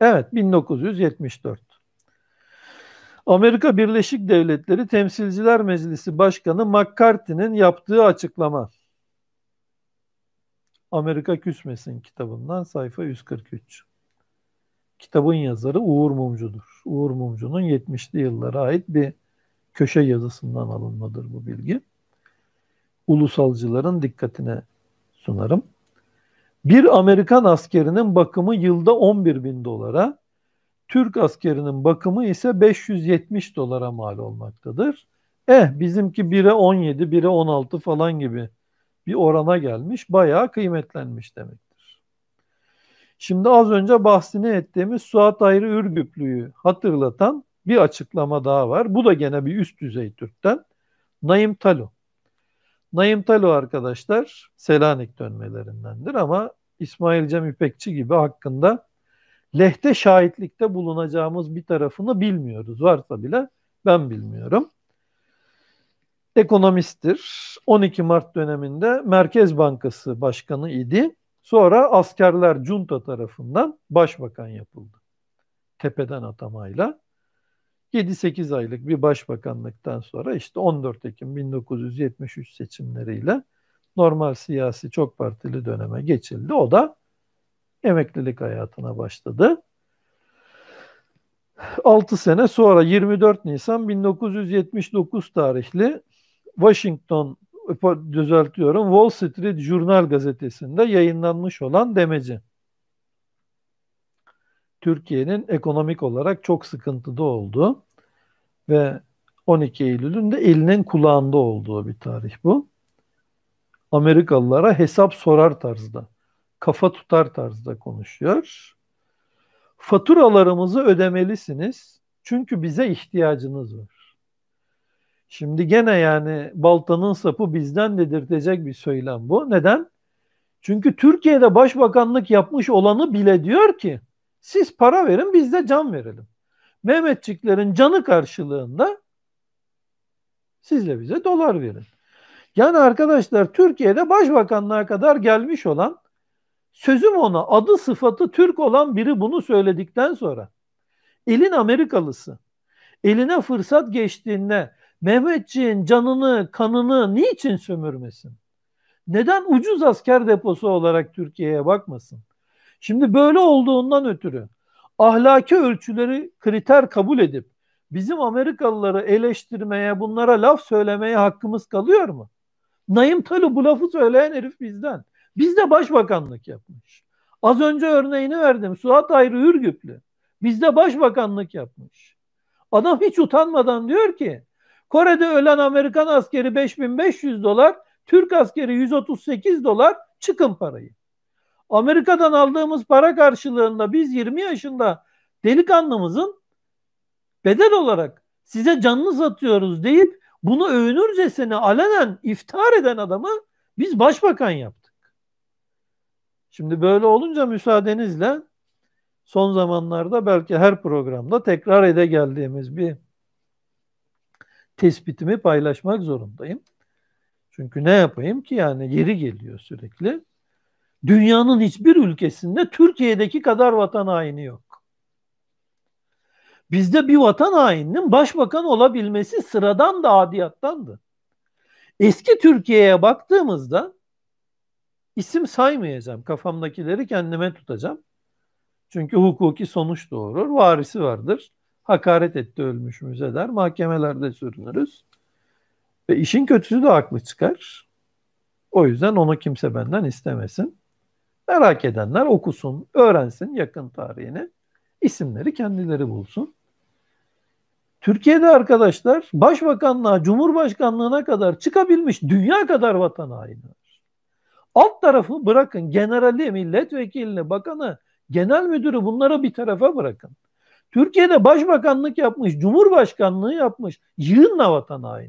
Evet 1974. Amerika Birleşik Devletleri Temsilciler Meclisi Başkanı McCarthy'nin yaptığı açıklama. Amerika Küsmesin kitabından sayfa 143. Kitabın yazarı Uğur Mumcu'dur. Uğur Mumcu'nun 70'li yıllara ait bir köşe yazısından alınmadır bu bilgi. Ulusalcıların dikkatine sunarım. Bir Amerikan askerinin bakımı yılda 11 bin dolara, Türk askerinin bakımı ise 570 dolara mal olmaktadır. Eh bizimki 1'e 17, 1'e 16 falan gibi bir orana gelmiş. Bayağı kıymetlenmiş demektir. Şimdi az önce bahsini ettiğimiz Suat Ayrı Ürgüplü'yü hatırlatan bir açıklama daha var. Bu da gene bir üst düzey Türk'ten. Naim Talo. Naim Talo arkadaşlar Selanik dönmelerindendir ama İsmail Cem İpekçi gibi hakkında lehte şahitlikte bulunacağımız bir tarafını bilmiyoruz. Varsa bile ben bilmiyorum. Ekonomisttir. 12 Mart döneminde Merkez Bankası Başkanı idi. Sonra askerler junta tarafından başbakan yapıldı. Tepeden atamayla. 7-8 aylık bir başbakanlıktan sonra işte 14 Ekim 1973 seçimleriyle normal siyasi çok partili döneme geçildi. O da emeklilik hayatına başladı. 6 sene sonra 24 Nisan 1979 tarihli Washington e, düzeltiyorum Wall Street Journal gazetesinde yayınlanmış olan demeci. Türkiye'nin ekonomik olarak çok sıkıntıda olduğu ve 12 Eylül'ün de elinin kulağında olduğu bir tarih bu. Amerikalılara hesap sorar tarzda, kafa tutar tarzda konuşuyor. Faturalarımızı ödemelisiniz çünkü bize ihtiyacınız var. Şimdi gene yani baltanın sapı bizden dedirtecek bir söylem bu. Neden? Çünkü Türkiye'de başbakanlık yapmış olanı bile diyor ki siz para verin biz de can verelim. Mehmetçiklerin canı karşılığında sizle bize dolar verin. Yani arkadaşlar Türkiye'de başbakanlığa kadar gelmiş olan sözüm ona adı sıfatı Türk olan biri bunu söyledikten sonra elin Amerikalısı eline fırsat geçtiğinde Mehmetçiğin canını kanını niçin sömürmesin? Neden ucuz asker deposu olarak Türkiye'ye bakmasın? Şimdi böyle olduğundan ötürü ahlaki ölçüleri kriter kabul edip bizim Amerikalıları eleştirmeye, bunlara laf söylemeye hakkımız kalıyor mu? Nayım Talu bu lafı söyleyen herif bizden. Biz de başbakanlık yapmış. Az önce örneğini verdim. Suat Ayrı Ürgüplü. Bizde başbakanlık yapmış. Adam hiç utanmadan diyor ki Kore'de ölen Amerikan askeri 5500 dolar, Türk askeri 138 dolar çıkın parayı. Amerika'dan aldığımız para karşılığında biz 20 yaşında delikanlımızın bedel olarak size canını satıyoruz deyip bunu övünürcesine alenen iftihar eden adamı biz başbakan yaptık. Şimdi böyle olunca müsaadenizle son zamanlarda belki her programda tekrar ede geldiğimiz bir tespitimi paylaşmak zorundayım. Çünkü ne yapayım ki yani yeri geliyor sürekli. Dünyanın hiçbir ülkesinde Türkiye'deki kadar vatan haini yok. Bizde bir vatan haininin başbakan olabilmesi sıradan da adiyattandı. Eski Türkiye'ye baktığımızda isim saymayacağım. Kafamdakileri kendime tutacağım. Çünkü hukuki sonuç doğurur. Varisi vardır. Hakaret etti ölmüş müzeder, Mahkemelerde sürünürüz. Ve işin kötüsü de haklı çıkar. O yüzden onu kimse benden istemesin. Merak edenler okusun, öğrensin yakın tarihini. İsimleri kendileri bulsun. Türkiye'de arkadaşlar başbakanlığa, cumhurbaşkanlığına kadar çıkabilmiş dünya kadar vatan haini var. Alt tarafı bırakın generali, milletvekilini, bakanı, genel müdürü bunlara bir tarafa bırakın. Türkiye'de başbakanlık yapmış, cumhurbaşkanlığı yapmış, yığınla vatan haini.